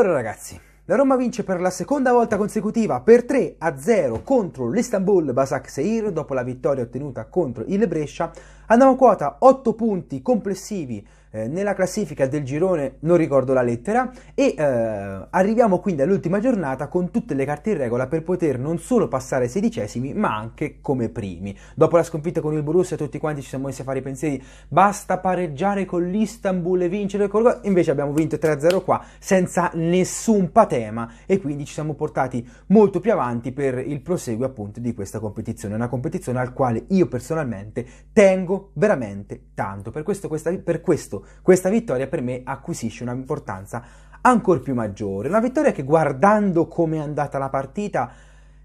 Allora ragazzi, la Roma vince per la seconda volta consecutiva per 3 a 0 contro l'Istanbul Basak Seir dopo la vittoria ottenuta contro il Brescia. Andiamo a quota 8 punti complessivi eh, nella classifica del girone non ricordo la lettera e eh, arriviamo quindi all'ultima giornata con tutte le carte in regola per poter non solo passare ai sedicesimi ma anche come primi. Dopo la sconfitta con il Borussia tutti quanti ci siamo messi a fare i pensieri basta pareggiare con l'Istanbul e vincere col gol, invece abbiamo vinto 3-0 qua senza nessun patema e quindi ci siamo portati molto più avanti per il proseguo appunto di questa competizione, una competizione al quale io personalmente tengo veramente tanto. Per questo, questa, per questo questo, questa vittoria per me acquisisce un'importanza ancora più maggiore. Una vittoria che guardando come è andata la partita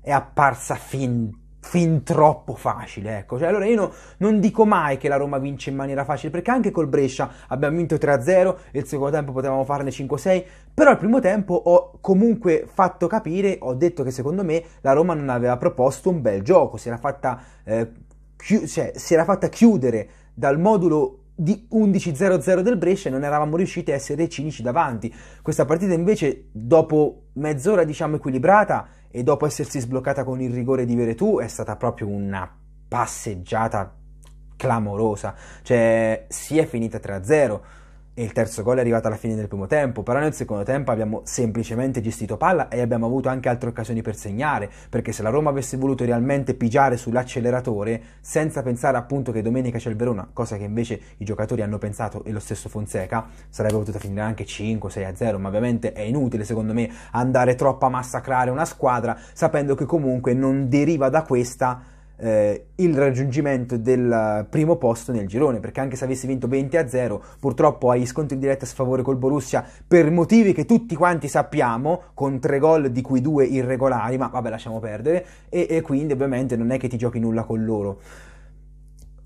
è apparsa fin fin troppo facile, ecco. Cioè, allora io no, non dico mai che la Roma vince in maniera facile, perché anche col Brescia abbiamo vinto 3-0, il secondo tempo potevamo farne 5-6, però al primo tempo ho comunque fatto capire, ho detto che secondo me la Roma non aveva proposto un bel gioco, si era fatta, eh, chi- cioè, si era fatta chiudere dal modulo di 11-0-0 del Brescia e non eravamo riusciti a essere cinici davanti. Questa partita invece dopo mezz'ora diciamo equilibrata e dopo essersi sbloccata con il rigore di Veretù è stata proprio una passeggiata clamorosa, cioè si è finita 3-0 e il terzo gol è arrivato alla fine del primo tempo, però nel secondo tempo abbiamo semplicemente gestito palla e abbiamo avuto anche altre occasioni per segnare, perché se la Roma avesse voluto realmente pigiare sull'acceleratore, senza pensare appunto che domenica c'è il Verona, cosa che invece i giocatori hanno pensato e lo stesso Fonseca, sarebbe potuta finire anche 5-6-0, ma ovviamente è inutile secondo me andare troppo a massacrare una squadra sapendo che comunque non deriva da questa eh, il raggiungimento del primo posto nel girone, perché anche se avessi vinto 20 a 0, purtroppo agli scontri diretti a sfavore col Borussia per motivi che tutti quanti sappiamo, con tre gol di cui due irregolari, ma vabbè lasciamo perdere, e, e quindi ovviamente non è che ti giochi nulla con loro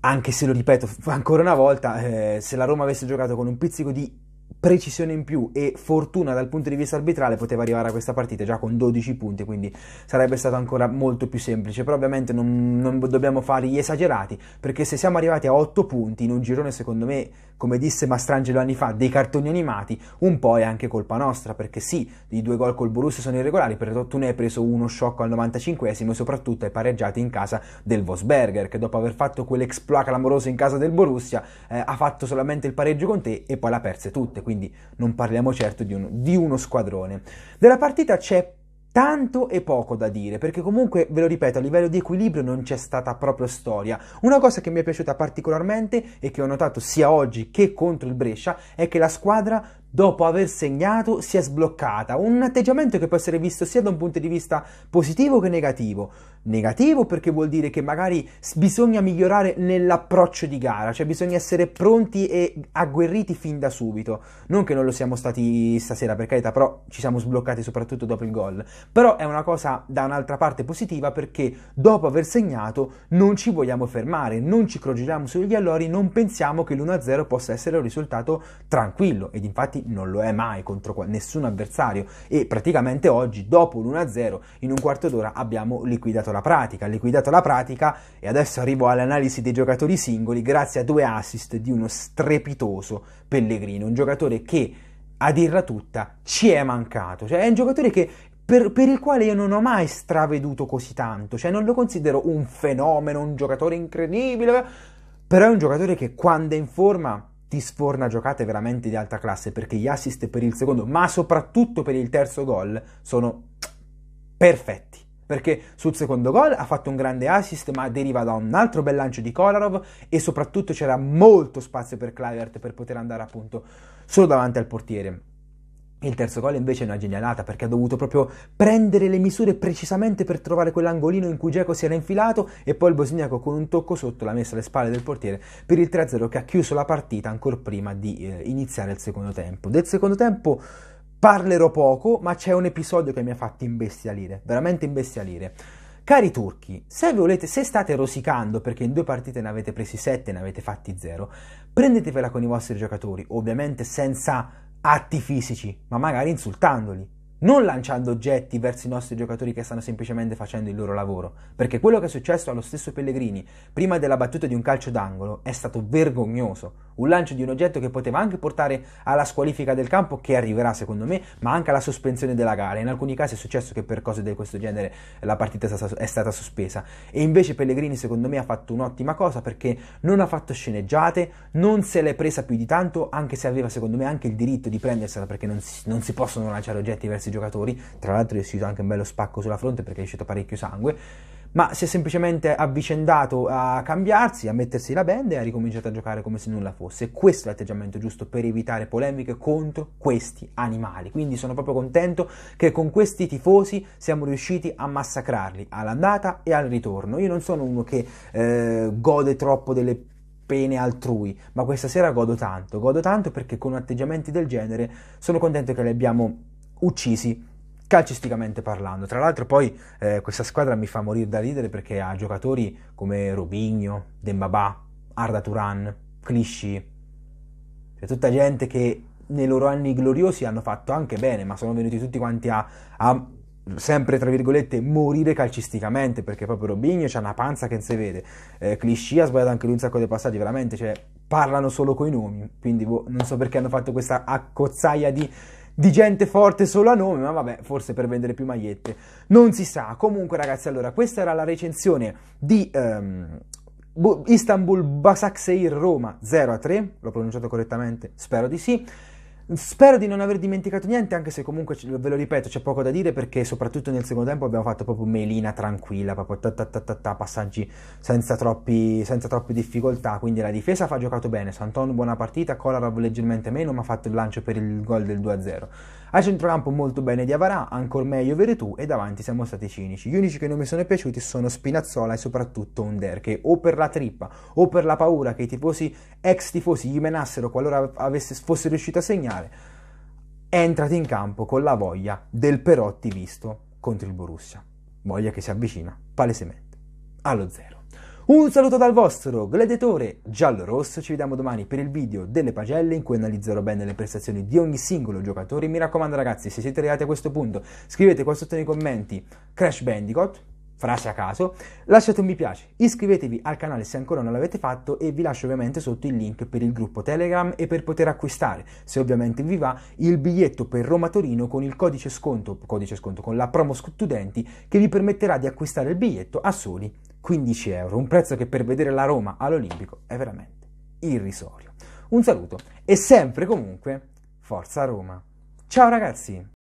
anche se lo ripeto ancora una volta, eh, se la Roma avesse giocato con un pizzico di precisione in più e fortuna dal punto di vista arbitrale poteva arrivare a questa partita già con 12 punti, quindi sarebbe stato ancora molto più semplice, però ovviamente non, non dobbiamo fare gli esagerati, perché se siamo arrivati a 8 punti in un girone secondo me, come disse Mastrangelo anni fa, dei cartoni animati, un po' è anche colpa nostra, perché sì, i due gol col Borussia sono irregolari, però tu ne hai preso uno sciocco al 95esimo e soprattutto hai pareggiato in casa del Vosberger, che dopo aver fatto quell'exploit clamoroso in casa del Borussia eh, ha fatto solamente il pareggio con te e poi l'ha perse tutte quindi non parliamo certo di, un, di uno squadrone. Della partita c'è tanto e poco da dire, perché comunque, ve lo ripeto, a livello di equilibrio non c'è stata proprio storia. Una cosa che mi è piaciuta particolarmente e che ho notato sia oggi che contro il Brescia è che la squadra dopo aver segnato si è sbloccata. Un atteggiamento che può essere visto sia da un punto di vista positivo che negativo. Negativo perché vuol dire che magari bisogna migliorare nell'approccio di gara, cioè bisogna essere pronti e agguerriti fin da subito. Non che non lo siamo stati stasera per carità, però ci siamo sbloccati soprattutto dopo il gol. Però è una cosa da un'altra parte positiva perché dopo aver segnato non ci vogliamo fermare, non ci crogiriamo sugli allori, non pensiamo che l'1-0 possa essere un risultato tranquillo ed infatti non lo è mai contro nessun avversario e praticamente oggi dopo l'1-0 in un quarto d'ora abbiamo liquidato la pratica, liquidato la pratica e adesso arrivo all'analisi dei giocatori singoli grazie a due assist di uno strepitoso Pellegrino, un giocatore che a dirla tutta ci è mancato, cioè è un giocatore che per, per, il quale io non ho mai straveduto così tanto, cioè non lo considero un fenomeno, un giocatore incredibile, però è un giocatore che quando è in forma ti sforna giocate veramente di alta classe perché gli assist per il secondo, ma soprattutto per il terzo gol, sono perfetti. Perché sul secondo gol ha fatto un grande assist, ma deriva da un altro bel lancio di Kolarov e soprattutto c'era molto spazio per Klavert per poter andare appunto solo davanti al portiere. Il terzo gol invece è una genialata perché ha dovuto proprio prendere le misure precisamente per trovare quell'angolino in cui Geco si era infilato e poi il bosniaco con un tocco sotto l'ha messa alle spalle del portiere per il 3-0 che ha chiuso la partita ancora prima di eh, iniziare il secondo tempo. Del secondo tempo parlerò poco, ma c'è un episodio che mi ha fatto imbestialire, veramente imbestialire. Cari turchi, se, volete, se state rosicando perché in due partite ne avete presi 7 e ne avete fatti 0, prendetevela con i vostri giocatori, ovviamente senza atti fisici, ma magari insultandoli non lanciando oggetti verso i nostri giocatori che stanno semplicemente facendo il loro lavoro, perché quello che è successo allo stesso Pellegrini prima della battuta di un calcio d'angolo è stato vergognoso, un lancio di un oggetto che poteva anche portare alla squalifica del campo che arriverà secondo me, ma anche alla sospensione della gara, in alcuni casi è successo che per cose di questo genere la partita è stata, sospesa e invece Pellegrini secondo me ha fatto un'ottima cosa perché non ha fatto sceneggiate, non se l'è presa più di tanto, anche se aveva secondo me anche il diritto di prendersela perché non si, non si possono lanciare oggetti verso questi giocatori. Tra l'altro gli è uscito anche un bello spacco sulla fronte perché è uscito parecchio sangue. Ma si è semplicemente avvicendato a cambiarsi, a mettersi la band e ha ricominciato a giocare come se nulla fosse. Questo è l'atteggiamento giusto per evitare polemiche contro questi animali. Quindi sono proprio contento che con questi tifosi siamo riusciti a massacrarli all'andata e al ritorno. Io non sono uno che eh, gode troppo delle pene altrui, ma questa sera godo tanto, godo tanto perché con atteggiamenti del genere sono contento che li abbiamo uccisi calcisticamente parlando. Tra l'altro poi eh, questa squadra mi fa morire da ridere perché ha giocatori come Robigno, Dembabà, Arda Turan, Clichy, c'è tutta gente che nei loro anni gloriosi hanno fatto anche bene, ma sono venuti tutti quanti a, a sempre tra virgolette morire calcisticamente perché proprio Robigno c'ha una panza che non si vede eh, Clichy ha sbagliato anche lui un sacco di passaggi veramente cioè parlano solo coi nomi quindi boh, non so perché hanno fatto questa accozzaia di di gente forte solo a nome, ma vabbè, forse per vendere più magliette. Non si sa. Comunque, ragazzi, allora, questa era la recensione di ehm, Istanbul Basakseir Roma 0 3. L'ho pronunciato correttamente? Spero di sì. Spero di non aver dimenticato niente, anche se comunque ve lo ripeto, c'è poco da dire perché soprattutto nel secondo tempo abbiamo fatto proprio melina tranquilla, proprio ta ta ta ta, ta passaggi senza, troppi, senza, troppe difficoltà, quindi la difesa ha giocato bene, Santon buona partita, Kolarov leggermente meno ma ha fatto il lancio per il gol del 2-0. A centrocampo molto bene Diavarà, ancora meglio Veretù e davanti siamo stati cinici. Gli unici che non mi sono piaciuti sono Spinazzola e soprattutto Under che o per la trippa o per la paura che i tifosi ex tifosi gli menassero qualora avesse, fosse riuscito a segnare è entrato in campo con la voglia del Perotti visto contro il Borussia. Voglia che si avvicina palesemente allo zero. Un saluto dal vostro gladiatore giallo-rosso, ci vediamo domani per il video delle pagelle in cui analizzerò bene le prestazioni di ogni singolo giocatore. Mi raccomando ragazzi, se siete arrivati a questo punto scrivete qua sotto nei commenti Crash Bandicoot, frase a caso, lasciate un mi piace, iscrivetevi al canale se ancora non l'avete fatto e vi lascio ovviamente sotto il link per il gruppo Telegram e per poter acquistare, se ovviamente vi va, il biglietto per Roma Torino con il codice sconto, codice sconto con la promo studenti che vi permetterà di acquistare il biglietto a soli 15 euro, un prezzo che per vedere la Roma all'Olimpico è veramente irrisorio. Un saluto e sempre comunque, forza Roma. Ciao ragazzi!